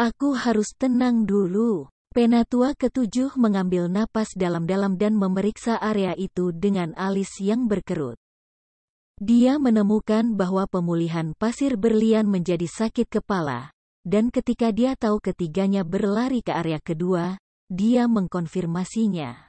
Aku harus tenang dulu. Penatua ketujuh mengambil napas dalam-dalam dan memeriksa area itu dengan alis yang berkerut. Dia menemukan bahwa pemulihan pasir berlian menjadi sakit kepala, dan ketika dia tahu ketiganya berlari ke area kedua, dia mengkonfirmasinya.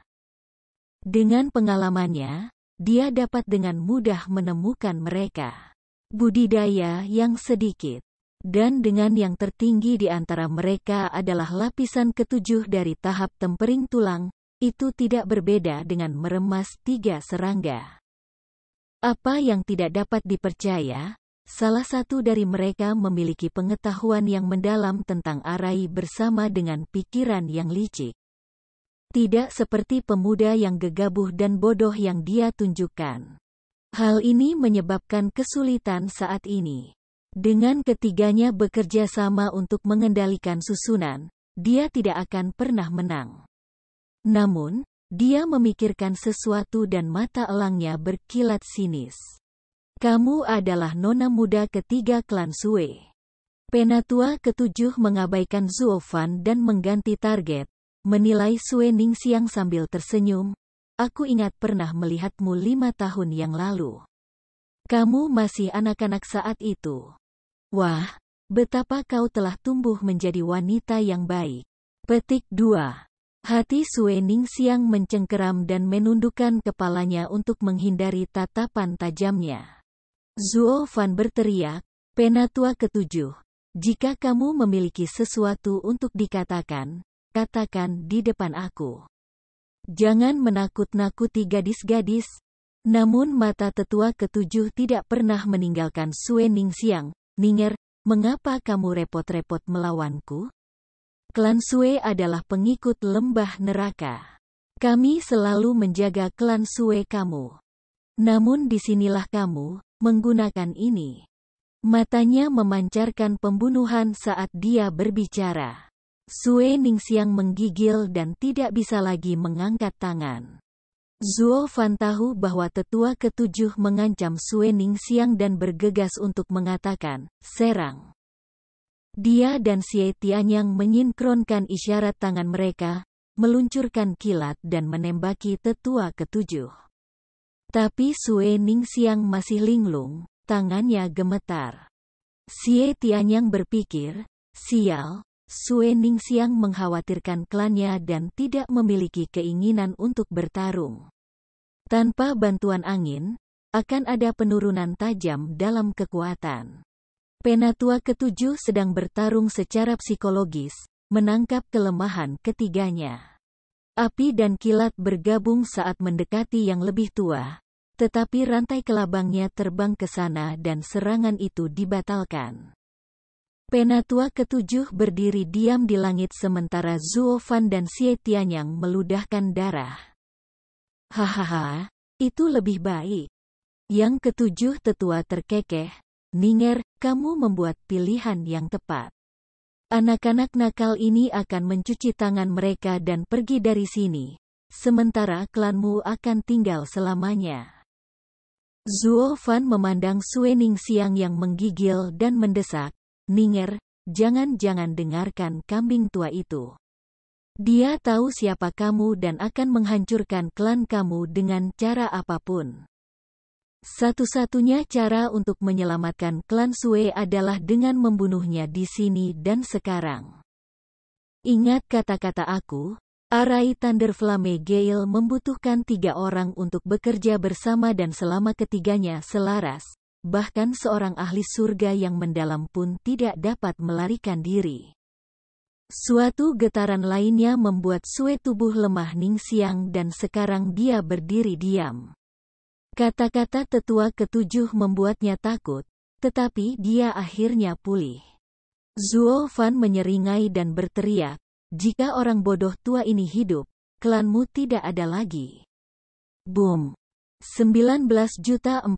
Dengan pengalamannya, dia dapat dengan mudah menemukan mereka. Budidaya yang sedikit dan dengan yang tertinggi di antara mereka adalah lapisan ketujuh dari tahap tempering tulang, itu tidak berbeda dengan meremas tiga serangga. Apa yang tidak dapat dipercaya, salah satu dari mereka memiliki pengetahuan yang mendalam tentang arai bersama dengan pikiran yang licik. Tidak seperti pemuda yang gegabah dan bodoh yang dia tunjukkan. Hal ini menyebabkan kesulitan saat ini. Dengan ketiganya bekerja sama untuk mengendalikan susunan, dia tidak akan pernah menang. Namun, dia memikirkan sesuatu dan mata elangnya berkilat sinis. Kamu adalah nona muda ketiga klan Sue. Penatua ketujuh mengabaikan Zuofan dan mengganti target, Menilai Suening siang sambil tersenyum, aku ingat pernah melihatmu lima tahun yang lalu. Kamu masih anak-anak saat itu. Wah, betapa kau telah tumbuh menjadi wanita yang baik. Petik 2. Hati Suening siang mencengkeram dan menundukkan kepalanya untuk menghindari tatapan tajamnya. Zuo Fan berteriak, Penatua ketujuh, jika kamu memiliki sesuatu untuk dikatakan, katakan di depan aku. Jangan menakut-nakuti gadis-gadis. Namun mata tetua ketujuh tidak pernah meninggalkan Sue Ning Siang, Ninger, mengapa kamu repot-repot melawanku? Klan Sue adalah pengikut lembah neraka. Kami selalu menjaga klan Sue kamu. Namun disinilah kamu, menggunakan ini. Matanya memancarkan pembunuhan saat dia berbicara. Sue Ningxiang menggigil dan tidak bisa lagi mengangkat tangan. Zuo Fan tahu bahwa tetua ketujuh mengancam Sue Ningxiang dan bergegas untuk mengatakan, serang. Dia dan Xie Tianyang menyinkronkan isyarat tangan mereka, meluncurkan kilat dan menembaki tetua ketujuh. Tapi Sue Ningxiang masih linglung, tangannya gemetar. Xie Tianyang berpikir, sial, Suening Siang mengkhawatirkan klannya dan tidak memiliki keinginan untuk bertarung. Tanpa bantuan angin, akan ada penurunan tajam dalam kekuatan. Penatua ketujuh sedang bertarung secara psikologis, menangkap kelemahan ketiganya. Api dan kilat bergabung saat mendekati yang lebih tua, tetapi rantai kelabangnya terbang ke sana dan serangan itu dibatalkan. Penatua ketujuh berdiri diam di langit sementara Zuofan dan Sietianyang meludahkan darah. Hahaha, itu lebih baik. Yang ketujuh tetua terkekeh, Ninger, kamu membuat pilihan yang tepat. Anak-anak nakal ini akan mencuci tangan mereka dan pergi dari sini, sementara klanmu akan tinggal selamanya. Zuofan memandang Suening Siang yang menggigil dan mendesak, Ninger, jangan-jangan dengarkan kambing tua itu. Dia tahu siapa kamu dan akan menghancurkan klan kamu dengan cara apapun. Satu-satunya cara untuk menyelamatkan klan Sue adalah dengan membunuhnya di sini dan sekarang. Ingat kata-kata aku, Arai Thunder Flame Gale membutuhkan tiga orang untuk bekerja bersama dan selama ketiganya selaras, bahkan seorang ahli surga yang mendalam pun tidak dapat melarikan diri. Suatu getaran lainnya membuat sue tubuh lemah Ning Siang dan sekarang dia berdiri diam. Kata-kata tetua ketujuh membuatnya takut, tetapi dia akhirnya pulih. Zuo Fan menyeringai dan berteriak, jika orang bodoh tua ini hidup, klanmu tidak ada lagi. Boom! 19.459.002.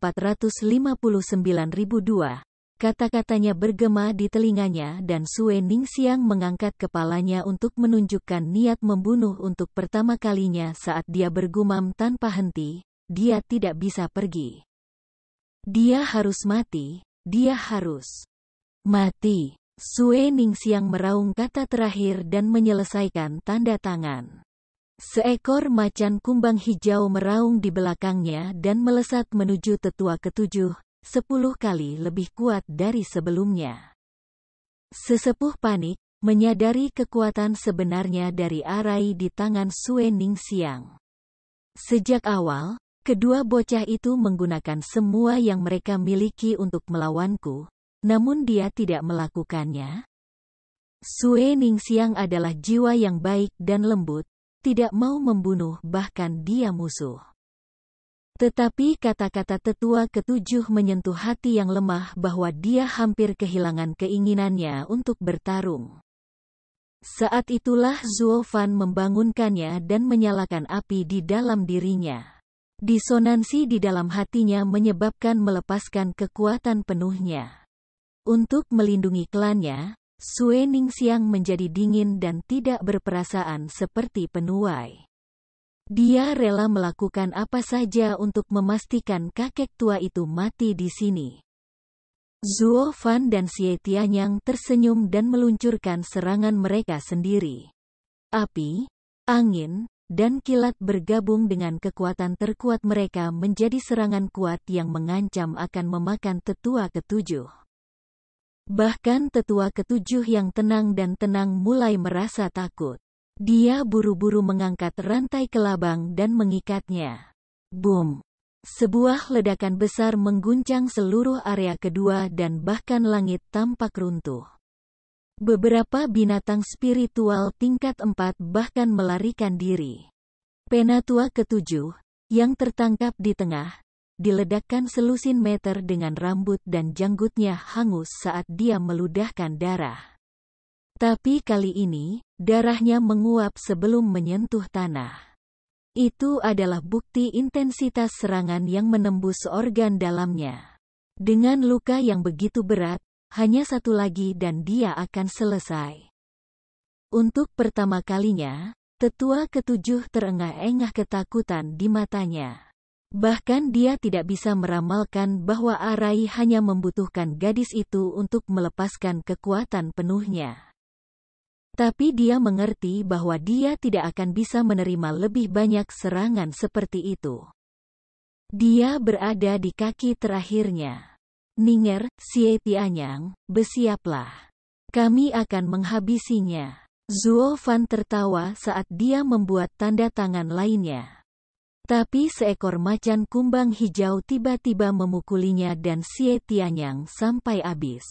Kata-katanya bergema di telinganya dan Sue Siang mengangkat kepalanya untuk menunjukkan niat membunuh untuk pertama kalinya saat dia bergumam tanpa henti. Dia tidak bisa pergi. Dia harus mati. Dia harus mati. Sue Siang meraung kata terakhir dan menyelesaikan tanda tangan. Seekor macan kumbang hijau meraung di belakangnya dan melesat menuju tetua ketujuh, sepuluh kali lebih kuat dari sebelumnya. Sesepuh panik, menyadari kekuatan sebenarnya dari arai di tangan Sue Ning Siang. Sejak awal, kedua bocah itu menggunakan semua yang mereka miliki untuk melawanku, namun dia tidak melakukannya. Sue Ning Siang adalah jiwa yang baik dan lembut, tidak mau membunuh bahkan dia musuh. Tetapi kata-kata tetua ketujuh menyentuh hati yang lemah bahwa dia hampir kehilangan keinginannya untuk bertarung. Saat itulah Zuo Fan membangunkannya dan menyalakan api di dalam dirinya. Disonansi di dalam hatinya menyebabkan melepaskan kekuatan penuhnya. Untuk melindungi klannya, Sue Siang menjadi dingin dan tidak berperasaan seperti penuai. Dia rela melakukan apa saja untuk memastikan kakek tua itu mati di sini. Zuo Fan dan Xie Tianyang tersenyum dan meluncurkan serangan mereka sendiri. Api, angin, dan kilat bergabung dengan kekuatan terkuat mereka menjadi serangan kuat yang mengancam akan memakan tetua ketujuh. Bahkan tetua ketujuh yang tenang dan tenang mulai merasa takut. Dia buru-buru mengangkat rantai kelabang dan mengikatnya. Boom! Sebuah ledakan besar mengguncang seluruh area kedua dan bahkan langit tampak runtuh. Beberapa binatang spiritual tingkat empat bahkan melarikan diri. Penatua ketujuh, yang tertangkap di tengah, diledakkan selusin meter dengan rambut dan janggutnya hangus saat dia meludahkan darah. Tapi kali ini, darahnya menguap sebelum menyentuh tanah. Itu adalah bukti intensitas serangan yang menembus organ dalamnya. Dengan luka yang begitu berat, hanya satu lagi dan dia akan selesai. Untuk pertama kalinya, tetua ketujuh terengah-engah ketakutan di matanya. Bahkan dia tidak bisa meramalkan bahwa Arai hanya membutuhkan gadis itu untuk melepaskan kekuatan penuhnya. Tapi dia mengerti bahwa dia tidak akan bisa menerima lebih banyak serangan seperti itu. Dia berada di kaki terakhirnya. Ninger, Xie Tianyang, bersiaplah. Kami akan menghabisinya. Zuo Fan tertawa saat dia membuat tanda tangan lainnya. Tapi seekor macan kumbang hijau tiba-tiba memukulinya dan Xie Tianyang sampai habis.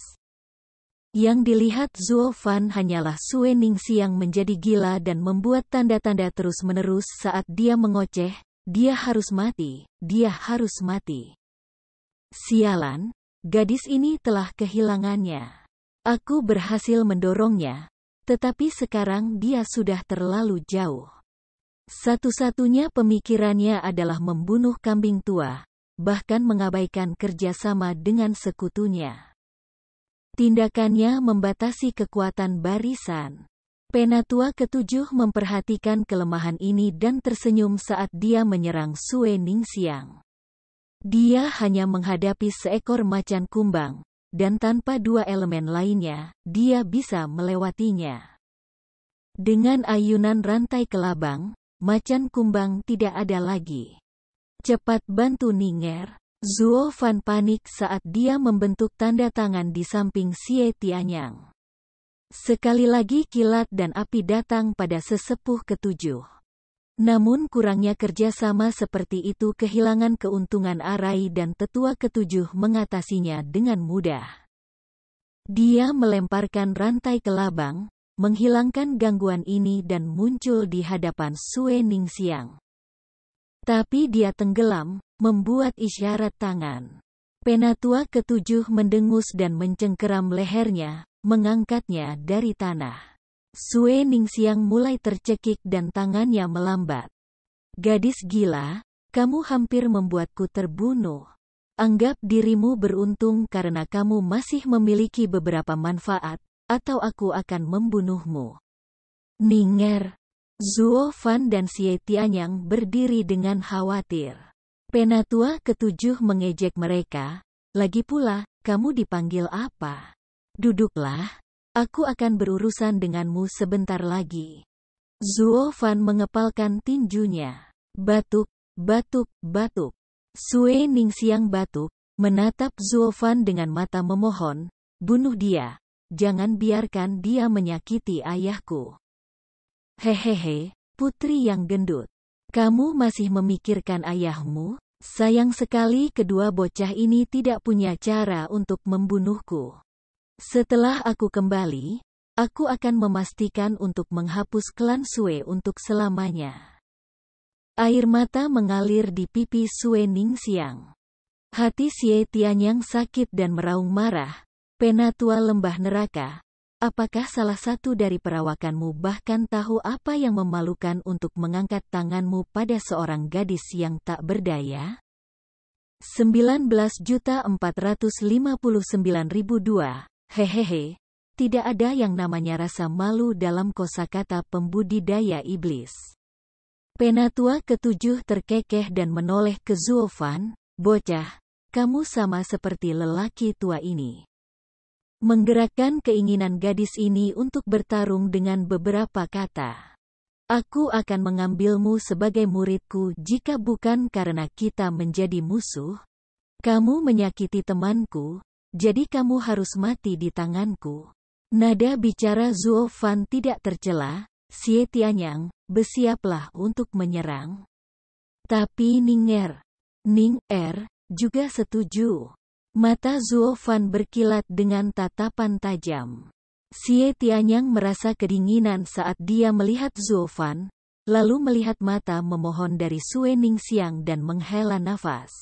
Yang dilihat Zuo Fan hanyalah Sue Ningxi yang menjadi gila dan membuat tanda-tanda terus-menerus saat dia mengoceh, dia harus mati, dia harus mati. Sialan, gadis ini telah kehilangannya. Aku berhasil mendorongnya, tetapi sekarang dia sudah terlalu jauh. Satu-satunya pemikirannya adalah membunuh kambing tua, bahkan mengabaikan kerjasama dengan sekutunya. Tindakannya membatasi kekuatan barisan. Penatua ketujuh memperhatikan kelemahan ini dan tersenyum saat dia menyerang Sue Ningsiang. Dia hanya menghadapi seekor macan kumbang, dan tanpa dua elemen lainnya, dia bisa melewatinya. Dengan ayunan rantai kelabang, macan kumbang tidak ada lagi. Cepat bantu Ninger. Zuo Fan panik saat dia membentuk tanda tangan di samping Xie Tianyang. Sekali lagi kilat dan api datang pada sesepuh ketujuh. Namun kurangnya kerjasama seperti itu kehilangan keuntungan Arai dan tetua ketujuh mengatasinya dengan mudah. Dia melemparkan rantai ke labang, menghilangkan gangguan ini dan muncul di hadapan Sue Siang. Tapi dia tenggelam, membuat isyarat tangan. Penatua ketujuh mendengus dan mencengkeram lehernya, mengangkatnya dari tanah. Sue Siang mulai tercekik dan tangannya melambat. Gadis gila, kamu hampir membuatku terbunuh. Anggap dirimu beruntung karena kamu masih memiliki beberapa manfaat, atau aku akan membunuhmu. Ninger, Zuo Fan dan Xie Tianyang berdiri dengan khawatir. Penatua ketujuh mengejek mereka, lagi pula, kamu dipanggil apa? Duduklah, aku akan berurusan denganmu sebentar lagi. Zuo Fan mengepalkan tinjunya. Batuk, batuk, batuk. Sue Siang batuk, menatap Zuo Fan dengan mata memohon, bunuh dia, jangan biarkan dia menyakiti ayahku. Hehehe, putri yang gendut. Kamu masih memikirkan ayahmu? Sayang sekali kedua bocah ini tidak punya cara untuk membunuhku. Setelah aku kembali, aku akan memastikan untuk menghapus klan Sue untuk selamanya. Air mata mengalir di pipi Sue Ning Siang. Hati Xie Tianyang sakit dan meraung marah, Penatua Lembah Neraka, apakah salah satu dari perawakanmu bahkan tahu apa yang memalukan untuk mengangkat tanganmu pada seorang gadis yang tak berdaya? 19.459.002 Hehehe, tidak ada yang namanya rasa malu dalam kosakata pembudidaya iblis. Penatua ketujuh terkekeh dan menoleh ke Zulfan, bocah, kamu sama seperti lelaki tua ini. Menggerakkan keinginan gadis ini untuk bertarung dengan beberapa kata. Aku akan mengambilmu sebagai muridku jika bukan karena kita menjadi musuh. Kamu menyakiti temanku, jadi kamu harus mati di tanganku. Nada bicara Zuo Fan tidak tercela, Xie Tianyang, bersiaplah untuk menyerang. Tapi Ning Er, Ning Er, juga setuju. Mata Zuofan berkilat dengan tatapan tajam. Xie Tianyang merasa kedinginan saat dia melihat Zuofan, lalu melihat mata memohon dari Sue Ningsiang dan menghela nafas.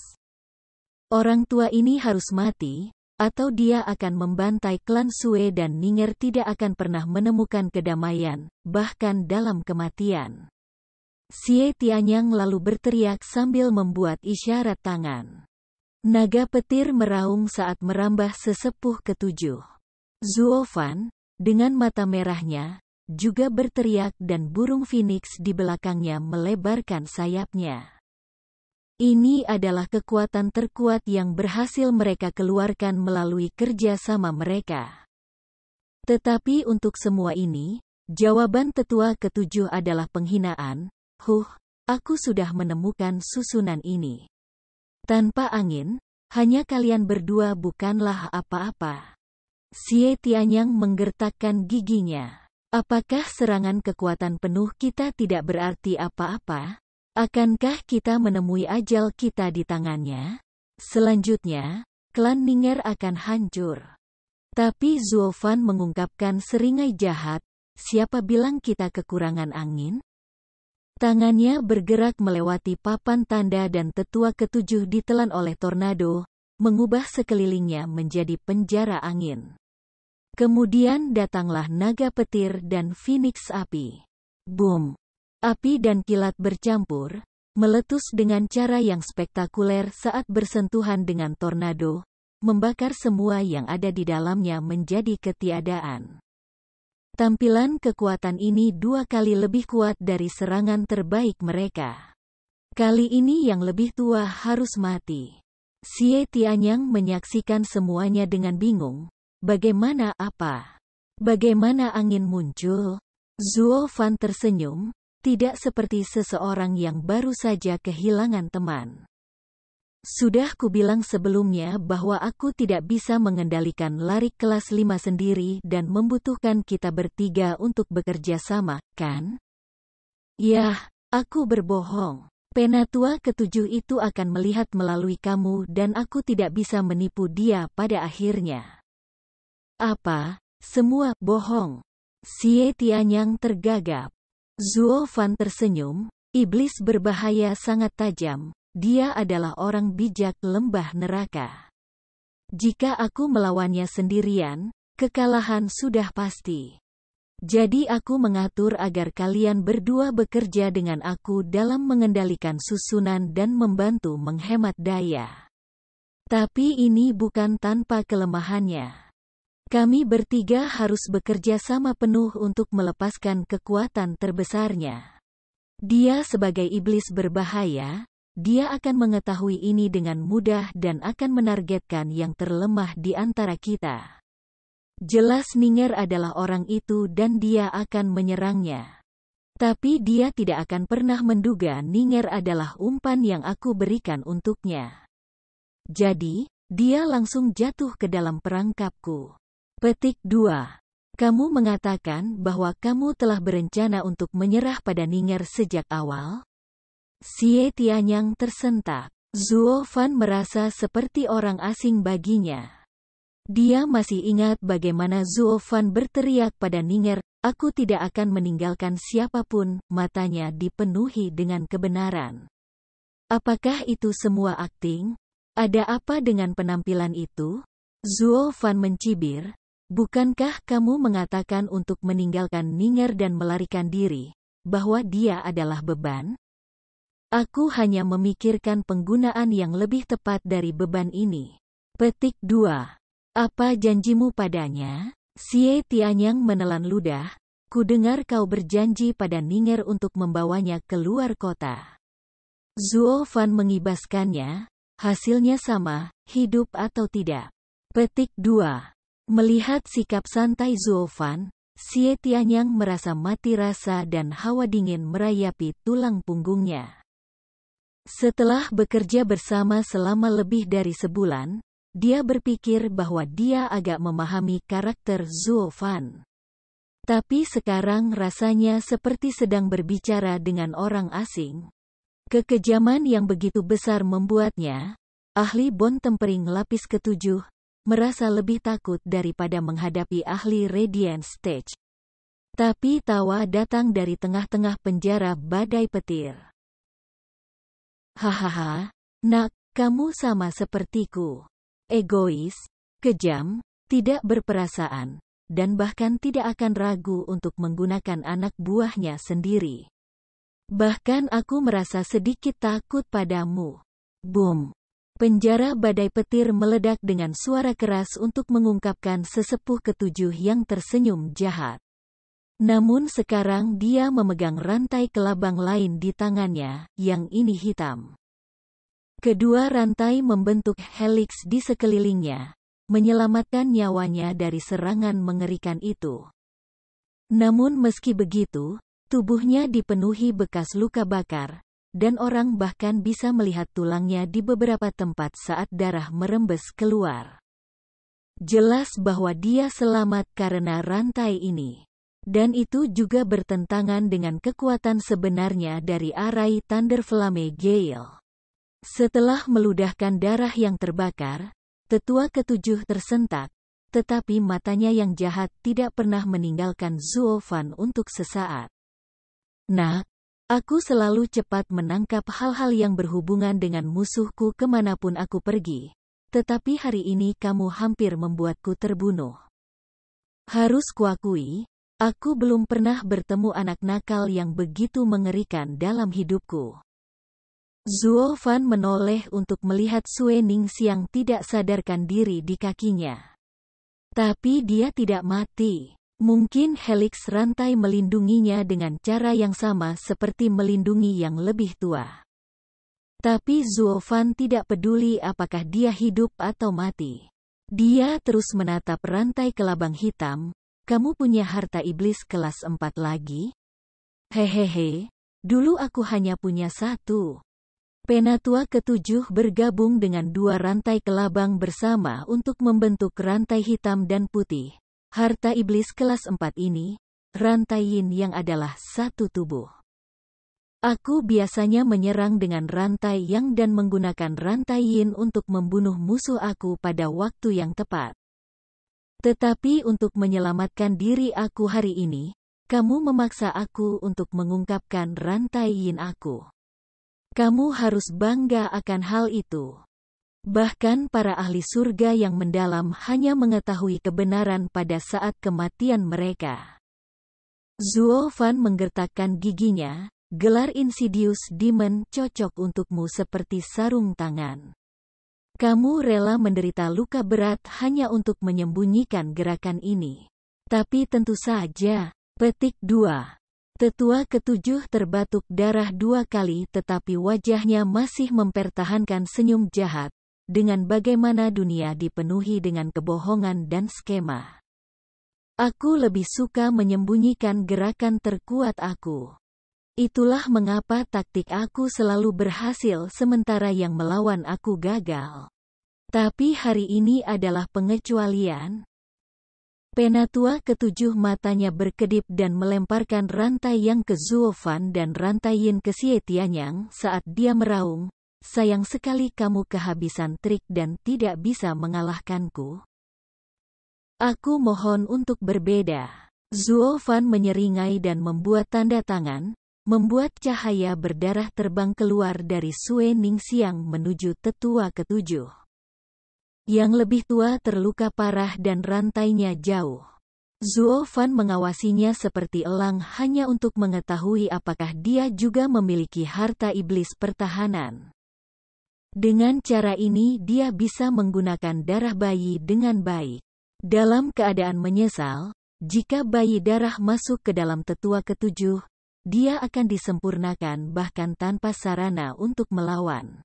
Orang tua ini harus mati, atau dia akan membantai klan Sue dan Ninger tidak akan pernah menemukan kedamaian, bahkan dalam kematian. Xie Tianyang lalu berteriak sambil membuat isyarat tangan. Naga petir meraung saat merambah sesepuh ketujuh. Zuofan, dengan mata merahnya, juga berteriak dan burung phoenix di belakangnya melebarkan sayapnya. Ini adalah kekuatan terkuat yang berhasil mereka keluarkan melalui kerja sama mereka. Tetapi untuk semua ini, jawaban tetua ketujuh adalah penghinaan, Huh, aku sudah menemukan susunan ini. Tanpa angin, hanya kalian berdua bukanlah apa-apa. Xie Tianyang menggertakkan giginya. Apakah serangan kekuatan penuh kita tidak berarti apa-apa? Akankah kita menemui ajal kita di tangannya? Selanjutnya, klan Ninger akan hancur. Tapi Zuofan mengungkapkan seringai jahat, siapa bilang kita kekurangan angin? Tangannya bergerak melewati papan tanda dan tetua ketujuh ditelan oleh tornado, mengubah sekelilingnya menjadi penjara angin. Kemudian datanglah naga petir dan phoenix api. Boom! Api dan kilat bercampur, meletus dengan cara yang spektakuler saat bersentuhan dengan tornado, membakar semua yang ada di dalamnya menjadi ketiadaan. Tampilan kekuatan ini dua kali lebih kuat dari serangan terbaik mereka. Kali ini yang lebih tua harus mati. Xie Tianyang menyaksikan semuanya dengan bingung. Bagaimana apa? Bagaimana angin muncul? Zuo Fan tersenyum, tidak seperti seseorang yang baru saja kehilangan teman. Sudah kubilang sebelumnya bahwa aku tidak bisa mengendalikan lari kelas 5 sendiri dan membutuhkan kita bertiga untuk bekerja sama, kan? Yah, aku berbohong. Penatua ketujuh itu akan melihat melalui kamu dan aku tidak bisa menipu dia pada akhirnya. Apa? Semua bohong. Xie Tianyang tergagap. Zuo Fan tersenyum, iblis berbahaya sangat tajam, dia adalah orang bijak lembah neraka. Jika aku melawannya sendirian, kekalahan sudah pasti. Jadi aku mengatur agar kalian berdua bekerja dengan aku dalam mengendalikan susunan dan membantu menghemat daya. Tapi ini bukan tanpa kelemahannya. Kami bertiga harus bekerja sama penuh untuk melepaskan kekuatan terbesarnya. Dia sebagai iblis berbahaya, dia akan mengetahui ini dengan mudah dan akan menargetkan yang terlemah di antara kita. Jelas Ninger adalah orang itu dan dia akan menyerangnya. Tapi dia tidak akan pernah menduga Ninger adalah umpan yang aku berikan untuknya. Jadi, dia langsung jatuh ke dalam perangkapku. Petik 2. Kamu mengatakan bahwa kamu telah berencana untuk menyerah pada Ninger sejak awal? Xie Tianyang tersentak. Zuo Fan merasa seperti orang asing baginya. Dia masih ingat bagaimana Zuo Fan berteriak pada Ninger, aku tidak akan meninggalkan siapapun, matanya dipenuhi dengan kebenaran. Apakah itu semua akting? Ada apa dengan penampilan itu? Zuo Fan mencibir, bukankah kamu mengatakan untuk meninggalkan Ninger dan melarikan diri, bahwa dia adalah beban? Aku hanya memikirkan penggunaan yang lebih tepat dari beban ini. Petik 2. Apa janjimu padanya? Xie Tianyang menelan ludah. Ku dengar kau berjanji pada Ninger untuk membawanya keluar kota. Zuo Fan mengibaskannya. Hasilnya sama, hidup atau tidak. Petik 2. Melihat sikap santai Zuo Fan, Xie Tianyang merasa mati rasa dan hawa dingin merayapi tulang punggungnya. Setelah bekerja bersama selama lebih dari sebulan, dia berpikir bahwa dia agak memahami karakter Zuo Fan. Tapi sekarang rasanya seperti sedang berbicara dengan orang asing. Kekejaman yang begitu besar membuatnya, ahli bon tempering lapis ketujuh, merasa lebih takut daripada menghadapi ahli Radiant Stage. Tapi tawa datang dari tengah-tengah penjara badai petir. Hahaha, nak, kamu sama sepertiku. Egois, kejam, tidak berperasaan, dan bahkan tidak akan ragu untuk menggunakan anak buahnya sendiri. Bahkan aku merasa sedikit takut padamu. Boom. Penjara badai petir meledak dengan suara keras untuk mengungkapkan sesepuh ketujuh yang tersenyum jahat. Namun sekarang dia memegang rantai kelabang lain di tangannya, yang ini hitam. Kedua rantai membentuk helix di sekelilingnya, menyelamatkan nyawanya dari serangan mengerikan itu. Namun meski begitu, tubuhnya dipenuhi bekas luka bakar, dan orang bahkan bisa melihat tulangnya di beberapa tempat saat darah merembes keluar. Jelas bahwa dia selamat karena rantai ini dan itu juga bertentangan dengan kekuatan sebenarnya dari arai Thunder Flame Gale. Setelah meludahkan darah yang terbakar, tetua ketujuh tersentak, tetapi matanya yang jahat tidak pernah meninggalkan Zuofan untuk sesaat. Nah, aku selalu cepat menangkap hal-hal yang berhubungan dengan musuhku kemanapun aku pergi. Tetapi hari ini kamu hampir membuatku terbunuh. Harus kuakui, Aku belum pernah bertemu anak nakal yang begitu mengerikan dalam hidupku. Zuo Fan menoleh untuk melihat Suening Siang tidak sadarkan diri di kakinya. Tapi dia tidak mati. Mungkin helix rantai melindunginya dengan cara yang sama seperti melindungi yang lebih tua. Tapi Zuo Fan tidak peduli apakah dia hidup atau mati. Dia terus menatap rantai ke labang hitam, kamu punya harta iblis kelas empat lagi? Hehehe, dulu aku hanya punya satu. Penatua ketujuh bergabung dengan dua rantai kelabang bersama untuk membentuk rantai hitam dan putih. Harta iblis kelas empat ini, rantai yin yang adalah satu tubuh. Aku biasanya menyerang dengan rantai yang dan menggunakan rantai yin untuk membunuh musuh aku pada waktu yang tepat. Tetapi untuk menyelamatkan diri aku hari ini, kamu memaksa aku untuk mengungkapkan rantai yin aku. Kamu harus bangga akan hal itu. Bahkan para ahli surga yang mendalam hanya mengetahui kebenaran pada saat kematian mereka. Zuo Fan menggertakkan giginya, gelar insidious demon cocok untukmu seperti sarung tangan. Kamu rela menderita luka berat hanya untuk menyembunyikan gerakan ini. Tapi tentu saja, petik 2. Tetua ketujuh terbatuk darah dua kali tetapi wajahnya masih mempertahankan senyum jahat, dengan bagaimana dunia dipenuhi dengan kebohongan dan skema. Aku lebih suka menyembunyikan gerakan terkuat aku. Itulah mengapa taktik aku selalu berhasil sementara yang melawan aku gagal. Tapi hari ini adalah pengecualian. Penatua ketujuh matanya berkedip dan melemparkan rantai yang ke Zuofan dan rantai Yin ke Sietianyang saat dia meraung. Sayang sekali kamu kehabisan trik dan tidak bisa mengalahkanku. Aku mohon untuk berbeda. Zuofan menyeringai dan membuat tanda tangan, membuat cahaya berdarah terbang keluar dari Sue Siang menuju tetua ketujuh. Yang lebih tua terluka parah dan rantainya jauh. Zuo Fan mengawasinya seperti elang hanya untuk mengetahui apakah dia juga memiliki harta iblis pertahanan. Dengan cara ini dia bisa menggunakan darah bayi dengan baik. Dalam keadaan menyesal, jika bayi darah masuk ke dalam tetua ketujuh, dia akan disempurnakan bahkan tanpa sarana untuk melawan.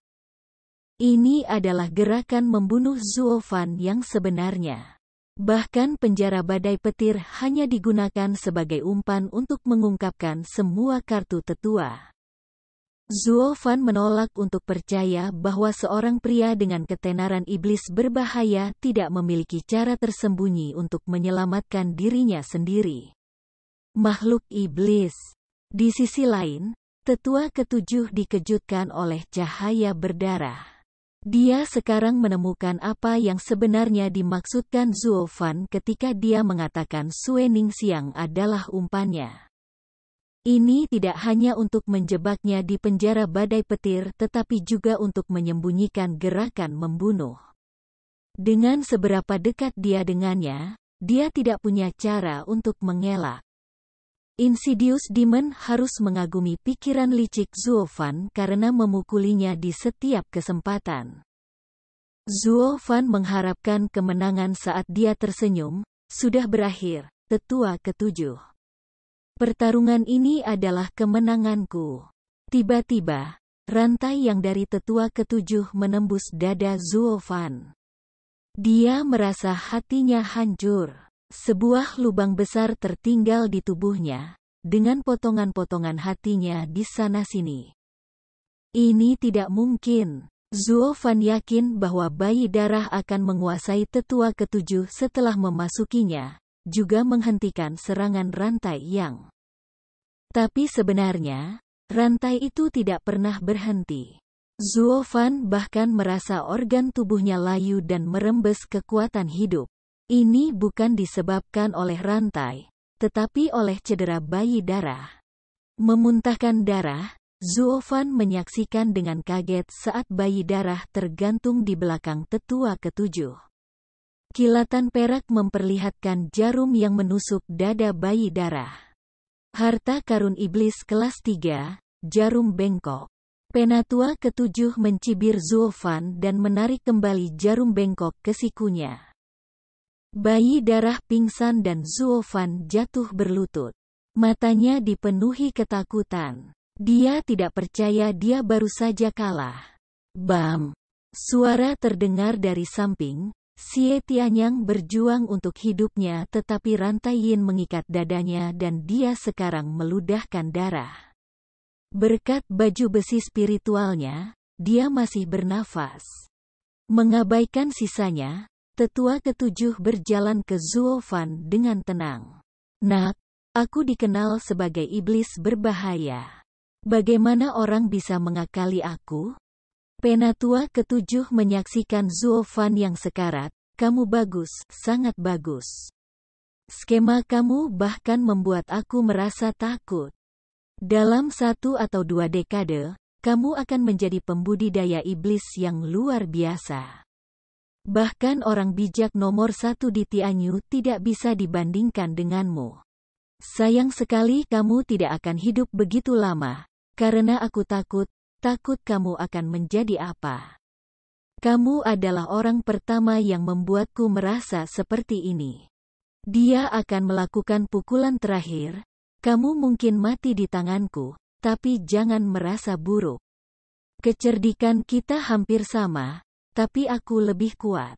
Ini adalah gerakan membunuh Zuofan yang sebenarnya. Bahkan penjara badai petir hanya digunakan sebagai umpan untuk mengungkapkan semua kartu tetua. Zuofan menolak untuk percaya bahwa seorang pria dengan ketenaran iblis berbahaya tidak memiliki cara tersembunyi untuk menyelamatkan dirinya sendiri. Makhluk iblis di sisi lain, tetua ketujuh dikejutkan oleh cahaya berdarah. Dia sekarang menemukan apa yang sebenarnya dimaksudkan Fan ketika dia mengatakan Suening Siang adalah umpannya. Ini tidak hanya untuk menjebaknya di penjara badai petir tetapi juga untuk menyembunyikan gerakan membunuh. Dengan seberapa dekat dia dengannya, dia tidak punya cara untuk mengelak. Insidious Demon harus mengagumi pikiran licik Fan karena memukulinya di setiap kesempatan. Fan mengharapkan kemenangan saat dia tersenyum, sudah berakhir, tetua ketujuh. Pertarungan ini adalah kemenanganku. Tiba-tiba, rantai yang dari tetua ketujuh menembus dada Fan. Dia merasa hatinya hancur. Sebuah lubang besar tertinggal di tubuhnya, dengan potongan-potongan hatinya di sana-sini. Ini tidak mungkin. Fan yakin bahwa bayi darah akan menguasai tetua ketujuh setelah memasukinya, juga menghentikan serangan rantai yang. Tapi sebenarnya, rantai itu tidak pernah berhenti. Fan bahkan merasa organ tubuhnya layu dan merembes kekuatan hidup ini bukan disebabkan oleh rantai, tetapi oleh cedera bayi darah. Memuntahkan darah, Zuofan menyaksikan dengan kaget saat bayi darah tergantung di belakang tetua ketujuh. Kilatan perak memperlihatkan jarum yang menusuk dada bayi darah. Harta karun iblis kelas tiga, jarum bengkok. Penatua ketujuh mencibir Zulfan dan menarik kembali jarum bengkok ke sikunya. Bayi darah pingsan dan Zuofan jatuh berlutut. Matanya dipenuhi ketakutan. Dia tidak percaya dia baru saja kalah. Bam! Suara terdengar dari samping, Xie Tianyang berjuang untuk hidupnya tetapi rantai Yin mengikat dadanya dan dia sekarang meludahkan darah. Berkat baju besi spiritualnya, dia masih bernafas. Mengabaikan sisanya, Tetua ketujuh berjalan ke Zuofan dengan tenang. Nak, aku dikenal sebagai iblis berbahaya. Bagaimana orang bisa mengakali aku? Penatua ketujuh menyaksikan Zuofan yang sekarat. Kamu bagus, sangat bagus. Skema kamu bahkan membuat aku merasa takut. Dalam satu atau dua dekade, kamu akan menjadi pembudidaya iblis yang luar biasa. Bahkan orang bijak nomor satu di Tianyu tidak bisa dibandingkan denganmu. Sayang sekali kamu tidak akan hidup begitu lama, karena aku takut, takut kamu akan menjadi apa. Kamu adalah orang pertama yang membuatku merasa seperti ini. Dia akan melakukan pukulan terakhir. Kamu mungkin mati di tanganku, tapi jangan merasa buruk. Kecerdikan kita hampir sama, tapi aku lebih kuat.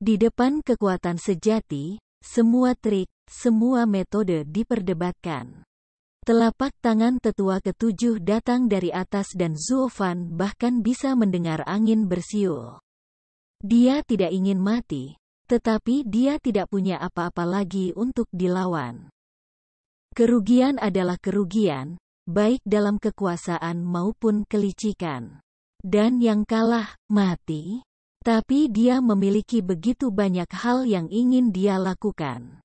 Di depan kekuatan sejati, semua trik, semua metode diperdebatkan. Telapak tangan tetua ketujuh datang dari atas dan Zuofan bahkan bisa mendengar angin bersiul. Dia tidak ingin mati, tetapi dia tidak punya apa-apa lagi untuk dilawan. Kerugian adalah kerugian, baik dalam kekuasaan maupun kelicikan dan yang kalah, mati. Tapi dia memiliki begitu banyak hal yang ingin dia lakukan.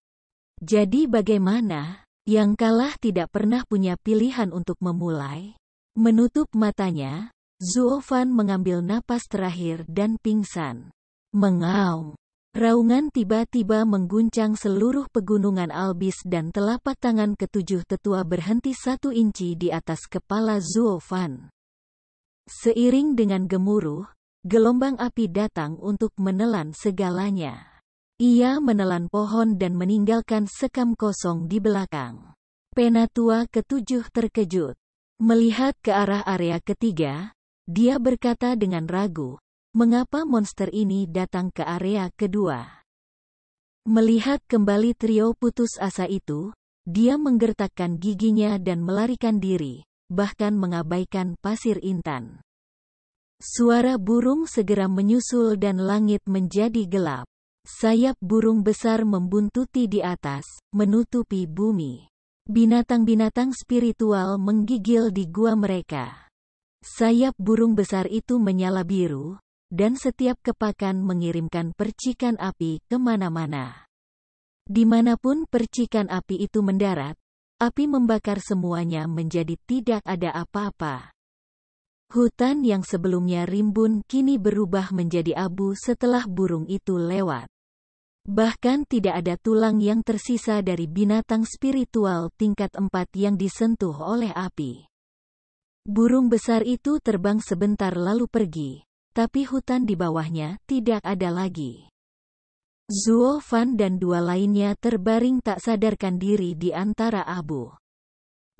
Jadi bagaimana, yang kalah tidak pernah punya pilihan untuk memulai? Menutup matanya, Zuofan mengambil napas terakhir dan pingsan. Mengaum. Raungan tiba-tiba mengguncang seluruh pegunungan Albis dan telapak tangan ketujuh tetua berhenti satu inci di atas kepala Zuofan. Seiring dengan gemuruh, gelombang api datang untuk menelan segalanya. Ia menelan pohon dan meninggalkan sekam kosong di belakang. Penatua ketujuh terkejut. Melihat ke arah area ketiga, dia berkata dengan ragu, mengapa monster ini datang ke area kedua. Melihat kembali trio putus asa itu, dia menggertakkan giginya dan melarikan diri, bahkan mengabaikan pasir intan. Suara burung segera menyusul dan langit menjadi gelap. Sayap burung besar membuntuti di atas, menutupi bumi. Binatang-binatang spiritual menggigil di gua mereka. Sayap burung besar itu menyala biru, dan setiap kepakan mengirimkan percikan api kemana-mana. Dimanapun percikan api itu mendarat, Api membakar semuanya menjadi tidak ada apa-apa. Hutan yang sebelumnya rimbun kini berubah menjadi abu setelah burung itu lewat. Bahkan tidak ada tulang yang tersisa dari binatang spiritual tingkat empat yang disentuh oleh api. Burung besar itu terbang sebentar lalu pergi, tapi hutan di bawahnya tidak ada lagi. Zuo Fan dan dua lainnya terbaring tak sadarkan diri di antara abu.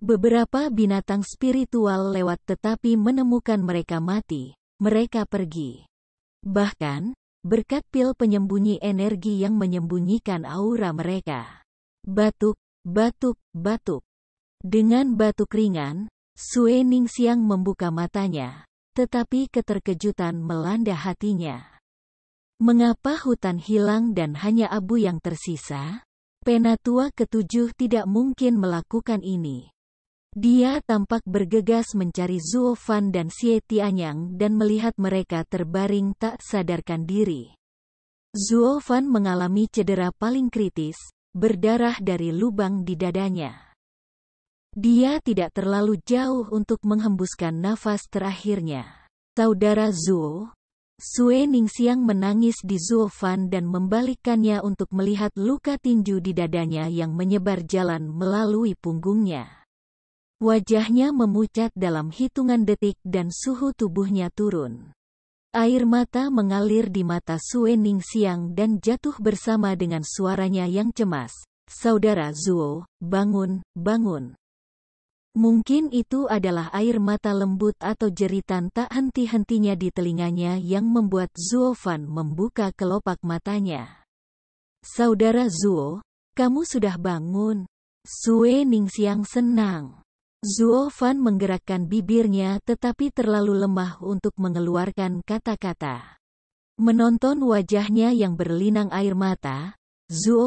Beberapa binatang spiritual lewat tetapi menemukan mereka mati, mereka pergi. Bahkan, berkat pil penyembunyi energi yang menyembunyikan aura mereka. Batuk, batuk, batuk. Dengan batuk ringan, Sue siang membuka matanya, tetapi keterkejutan melanda hatinya. Mengapa hutan hilang dan hanya abu yang tersisa? Penatua ketujuh tidak mungkin melakukan ini. Dia tampak bergegas mencari Zuofan dan Xie Tianyang dan melihat mereka terbaring tak sadarkan diri. Zuofan mengalami cedera paling kritis, berdarah dari lubang di dadanya. Dia tidak terlalu jauh untuk menghembuskan nafas terakhirnya. Saudara Zuo, Sue Ningxiang menangis di Zuo Fan dan membalikkannya untuk melihat luka tinju di dadanya yang menyebar jalan melalui punggungnya. Wajahnya memucat dalam hitungan detik dan suhu tubuhnya turun. Air mata mengalir di mata Sue Ningxiang dan jatuh bersama dengan suaranya yang cemas. Saudara Zuo, bangun, bangun. Mungkin itu adalah air mata lembut atau jeritan tak henti-hentinya di telinganya yang membuat Zuo Fan membuka kelopak matanya. Saudara Zuo, kamu sudah bangun. Sue siang senang. Zuo Fan menggerakkan bibirnya tetapi terlalu lemah untuk mengeluarkan kata-kata. Menonton wajahnya yang berlinang air mata,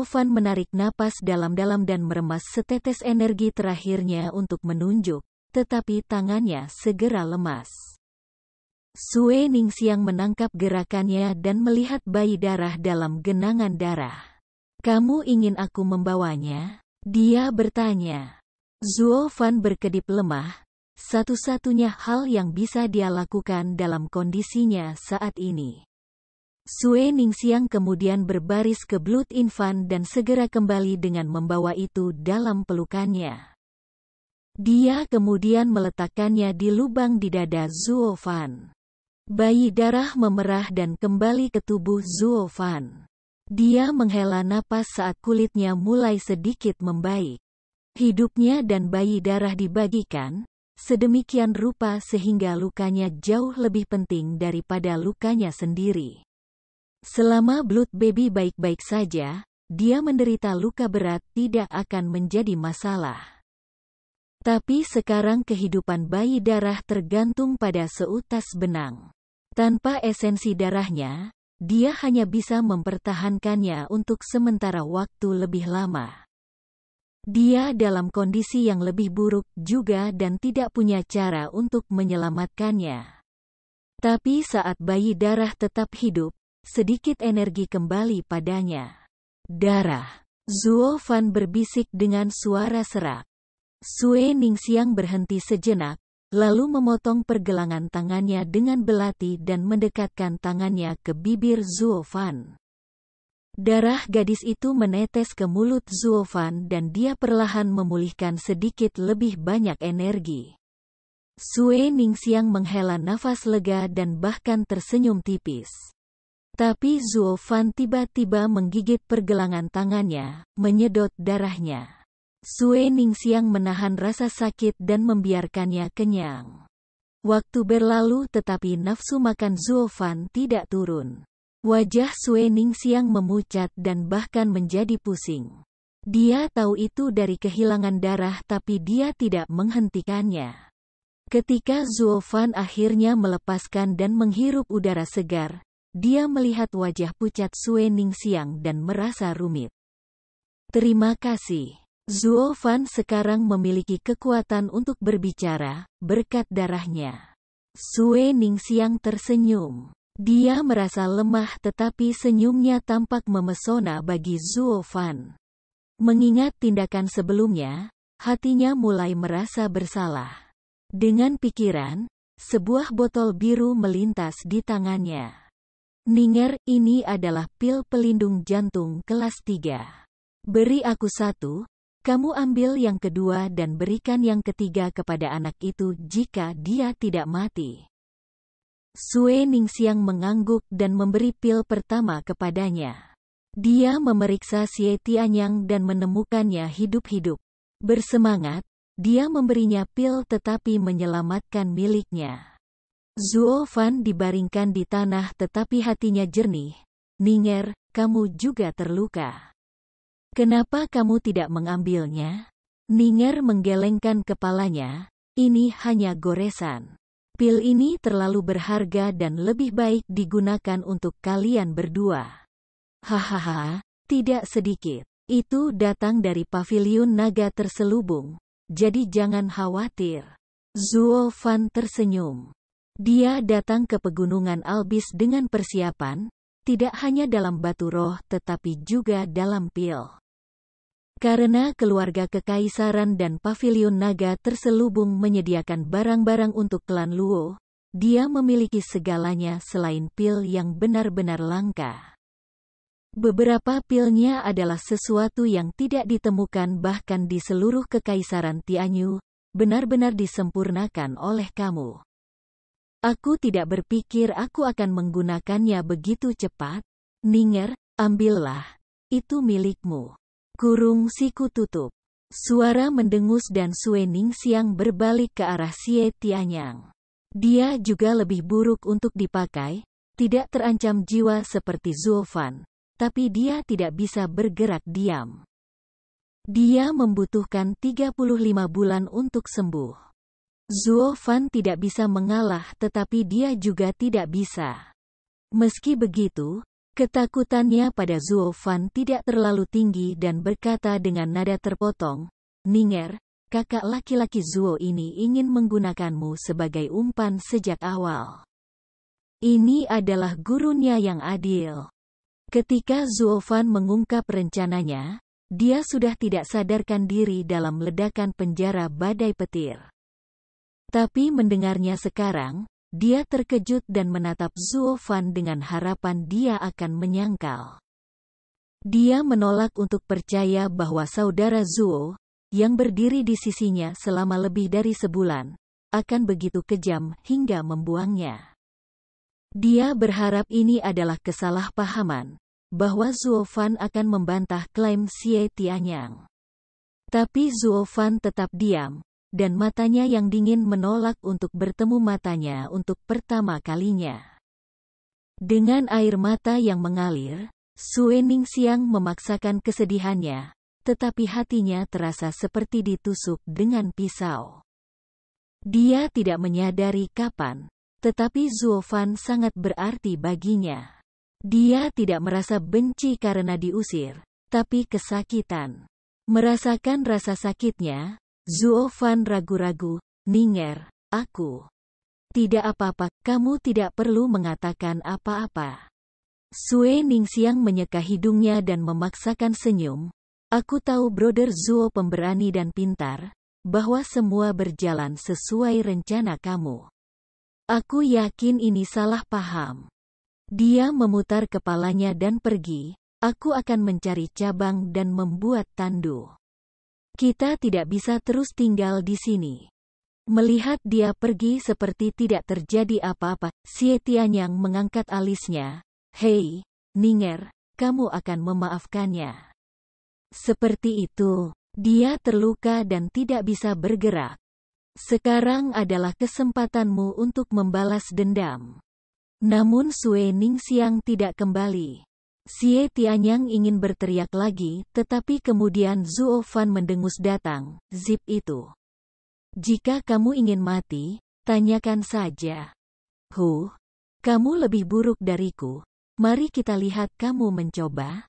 Fan menarik napas dalam-dalam dan meremas setetes energi terakhirnya untuk menunjuk, tetapi tangannya segera lemas. Sue siang menangkap gerakannya dan melihat bayi darah dalam genangan darah. Kamu ingin aku membawanya? Dia bertanya. Fan berkedip lemah, satu-satunya hal yang bisa dia lakukan dalam kondisinya saat ini. Sue Ningxiang kemudian berbaris ke Blood Infan dan segera kembali dengan membawa itu dalam pelukannya. Dia kemudian meletakkannya di lubang di dada Fan. Bayi darah memerah dan kembali ke tubuh Fan. Dia menghela napas saat kulitnya mulai sedikit membaik. Hidupnya dan bayi darah dibagikan, sedemikian rupa sehingga lukanya jauh lebih penting daripada lukanya sendiri. Selama Blood Baby baik-baik saja, dia menderita luka berat tidak akan menjadi masalah. Tapi sekarang kehidupan bayi darah tergantung pada seutas benang. Tanpa esensi darahnya, dia hanya bisa mempertahankannya untuk sementara waktu lebih lama. Dia dalam kondisi yang lebih buruk juga dan tidak punya cara untuk menyelamatkannya. Tapi saat bayi darah tetap hidup, sedikit energi kembali padanya. Darah. Zuo Fan berbisik dengan suara serak. Sue xiang berhenti sejenak, lalu memotong pergelangan tangannya dengan belati dan mendekatkan tangannya ke bibir fan Darah gadis itu menetes ke mulut fan dan dia perlahan memulihkan sedikit lebih banyak energi. Sue xiang menghela nafas lega dan bahkan tersenyum tipis. Tapi Zuofan tiba-tiba menggigit pergelangan tangannya, menyedot darahnya. Sue Siang menahan rasa sakit dan membiarkannya kenyang. Waktu berlalu tetapi nafsu makan Zuofan tidak turun. Wajah Sue Siang memucat dan bahkan menjadi pusing. Dia tahu itu dari kehilangan darah tapi dia tidak menghentikannya. Ketika Zuofan akhirnya melepaskan dan menghirup udara segar, dia melihat wajah pucat Sue Siang dan merasa rumit. Terima kasih. Zuo Fan sekarang memiliki kekuatan untuk berbicara, berkat darahnya. Sue Siang tersenyum. Dia merasa lemah tetapi senyumnya tampak memesona bagi Zuo Fan. Mengingat tindakan sebelumnya, hatinya mulai merasa bersalah. Dengan pikiran, sebuah botol biru melintas di tangannya. Ninger, ini adalah pil pelindung jantung kelas 3. Beri aku satu, kamu ambil yang kedua dan berikan yang ketiga kepada anak itu jika dia tidak mati. Sue Ningxiang mengangguk dan memberi pil pertama kepadanya. Dia memeriksa Xie Tianyang dan menemukannya hidup-hidup. Bersemangat, dia memberinya pil tetapi menyelamatkan miliknya. Zuo Fan dibaringkan di tanah tetapi hatinya jernih. Ninger, kamu juga terluka. Kenapa kamu tidak mengambilnya? Ninger menggelengkan kepalanya, ini hanya goresan. Pil ini terlalu berharga dan lebih baik digunakan untuk kalian berdua. Hahaha, tidak sedikit. Itu datang dari pavilion naga terselubung. Jadi jangan khawatir. Zuo Fan tersenyum. Dia datang ke pegunungan Albis dengan persiapan, tidak hanya dalam batu roh tetapi juga dalam pil. Karena keluarga kekaisaran dan pavilion naga terselubung menyediakan barang-barang untuk klan Luo, dia memiliki segalanya selain pil yang benar-benar langka. Beberapa pilnya adalah sesuatu yang tidak ditemukan bahkan di seluruh kekaisaran Tianyu, benar-benar disempurnakan oleh kamu. Aku tidak berpikir aku akan menggunakannya begitu cepat. Ninger, ambillah. Itu milikmu. Kurung siku tutup. Suara mendengus dan Suening Siang berbalik ke arah Xie Tianyang. Dia juga lebih buruk untuk dipakai, tidak terancam jiwa seperti Zulfan, tapi dia tidak bisa bergerak diam. Dia membutuhkan 35 bulan untuk sembuh. Zuo Fan tidak bisa mengalah tetapi dia juga tidak bisa. Meski begitu, ketakutannya pada Zuo Fan tidak terlalu tinggi dan berkata dengan nada terpotong, Ninger, kakak laki-laki Zuo ini ingin menggunakanmu sebagai umpan sejak awal. Ini adalah gurunya yang adil. Ketika Zuo Fan mengungkap rencananya, dia sudah tidak sadarkan diri dalam ledakan penjara badai petir. Tapi mendengarnya sekarang, dia terkejut dan menatap Zuo Fan dengan harapan dia akan menyangkal. Dia menolak untuk percaya bahwa saudara Zuo, yang berdiri di sisinya selama lebih dari sebulan, akan begitu kejam hingga membuangnya. Dia berharap ini adalah kesalahpahaman, bahwa Zuo Fan akan membantah klaim Xie Tianyang. Tapi Zuo Fan tetap diam, dan matanya yang dingin menolak untuk bertemu matanya untuk pertama kalinya. Dengan air mata yang mengalir, Suening Siang memaksakan kesedihannya, tetapi hatinya terasa seperti ditusuk dengan pisau. Dia tidak menyadari kapan, tetapi Zuofan sangat berarti baginya. Dia tidak merasa benci karena diusir, tapi kesakitan. Merasakan rasa sakitnya, Fan ragu-ragu, Ninger, aku. Tidak apa-apa, kamu tidak perlu mengatakan apa-apa. Sue Ningxiang menyeka hidungnya dan memaksakan senyum. Aku tahu brother Zuo pemberani dan pintar, bahwa semua berjalan sesuai rencana kamu. Aku yakin ini salah paham. Dia memutar kepalanya dan pergi, aku akan mencari cabang dan membuat tandu. Kita tidak bisa terus tinggal di sini. Melihat dia pergi seperti tidak terjadi apa-apa, Xie Tianyang mengangkat alisnya. Hei, Ninger, kamu akan memaafkannya. Seperti itu, dia terluka dan tidak bisa bergerak. Sekarang adalah kesempatanmu untuk membalas dendam. Namun Sue Ning Siang tidak kembali. Xie Tianyang ingin berteriak lagi, tetapi kemudian Zuo Fan mendengus datang, zip itu. Jika kamu ingin mati, tanyakan saja. Hu, kamu lebih buruk dariku. Mari kita lihat kamu mencoba.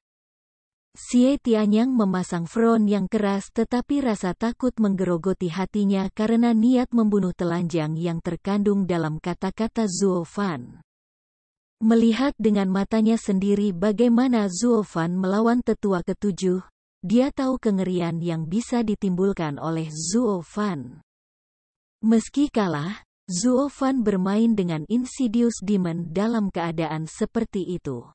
Xie Tianyang memasang front yang keras tetapi rasa takut menggerogoti hatinya karena niat membunuh telanjang yang terkandung dalam kata-kata Zuo Fan. Melihat dengan matanya sendiri bagaimana Zuofan melawan tetua ketujuh, dia tahu kengerian yang bisa ditimbulkan oleh Zuofan. Meski kalah, Zuofan bermain dengan Insidious Demon dalam keadaan seperti itu.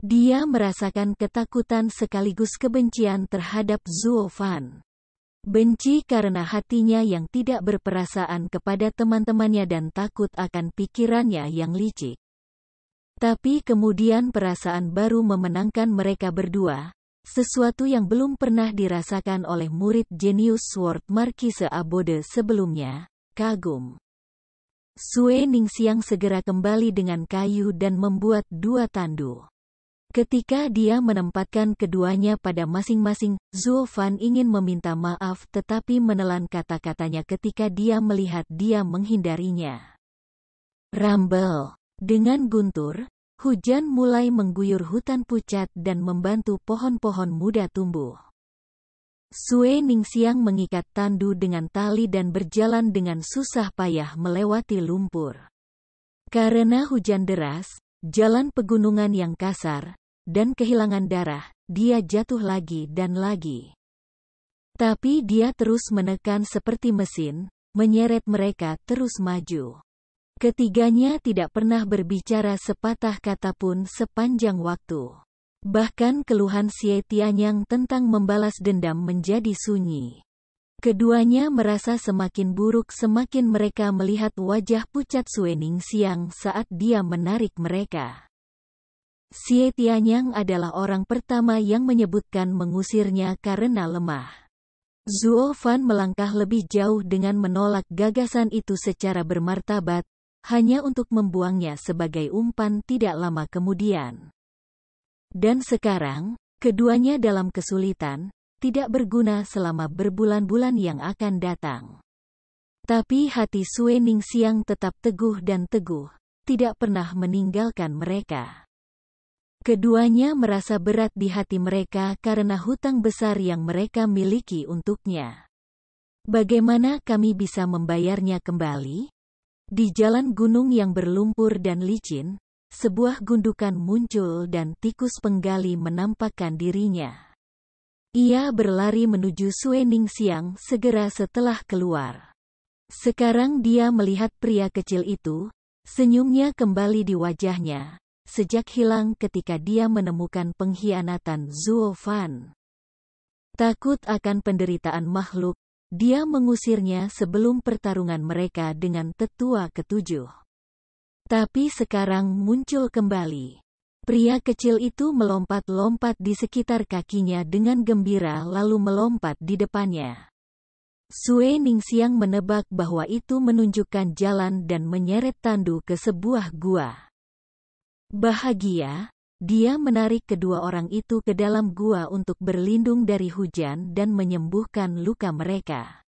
Dia merasakan ketakutan sekaligus kebencian terhadap Zuofan. Benci karena hatinya yang tidak berperasaan kepada teman-temannya dan takut akan pikirannya yang licik. Tapi kemudian perasaan baru memenangkan mereka berdua, sesuatu yang belum pernah dirasakan oleh murid jenius Sword Marquise Abode sebelumnya, kagum. Sue siang segera kembali dengan kayu dan membuat dua tandu. Ketika dia menempatkan keduanya pada masing-masing, Zuo Fan ingin meminta maaf tetapi menelan kata-katanya ketika dia melihat dia menghindarinya. Rumble. Dengan guntur, Hujan mulai mengguyur hutan pucat dan membantu pohon-pohon muda tumbuh. Sue Ningxiang mengikat tandu dengan tali dan berjalan dengan susah payah melewati lumpur. Karena hujan deras, jalan pegunungan yang kasar, dan kehilangan darah, dia jatuh lagi dan lagi. Tapi dia terus menekan seperti mesin, menyeret mereka terus maju. Ketiganya tidak pernah berbicara sepatah kata pun sepanjang waktu. Bahkan keluhan Xie Tianyang tentang membalas dendam menjadi sunyi. Keduanya merasa semakin buruk semakin mereka melihat wajah pucat Suening Siang saat dia menarik mereka. Xie Tianyang adalah orang pertama yang menyebutkan mengusirnya karena lemah. Zuo Fan melangkah lebih jauh dengan menolak gagasan itu secara bermartabat, hanya untuk membuangnya sebagai umpan tidak lama kemudian. Dan sekarang, keduanya dalam kesulitan, tidak berguna selama berbulan-bulan yang akan datang. Tapi hati Sue Ning Siang tetap teguh dan teguh, tidak pernah meninggalkan mereka. Keduanya merasa berat di hati mereka karena hutang besar yang mereka miliki untuknya. Bagaimana kami bisa membayarnya kembali? Di jalan gunung yang berlumpur dan licin, sebuah gundukan muncul dan tikus penggali menampakkan dirinya. Ia berlari menuju Suening Siang segera setelah keluar. Sekarang dia melihat pria kecil itu, senyumnya kembali di wajahnya, sejak hilang ketika dia menemukan pengkhianatan Zuo Fan. Takut akan penderitaan makhluk dia mengusirnya sebelum pertarungan mereka dengan tetua ketujuh. Tapi sekarang muncul kembali. Pria kecil itu melompat-lompat di sekitar kakinya dengan gembira lalu melompat di depannya. Sue Ningxiang menebak bahwa itu menunjukkan jalan dan menyeret Tandu ke sebuah gua. Bahagia, dia menarik kedua orang itu ke dalam gua untuk berlindung dari hujan dan menyembuhkan luka mereka.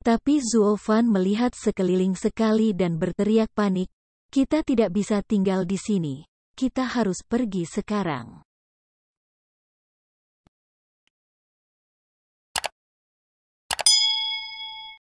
Tapi Zuofan melihat sekeliling sekali dan berteriak panik, kita tidak bisa tinggal di sini, kita harus pergi sekarang.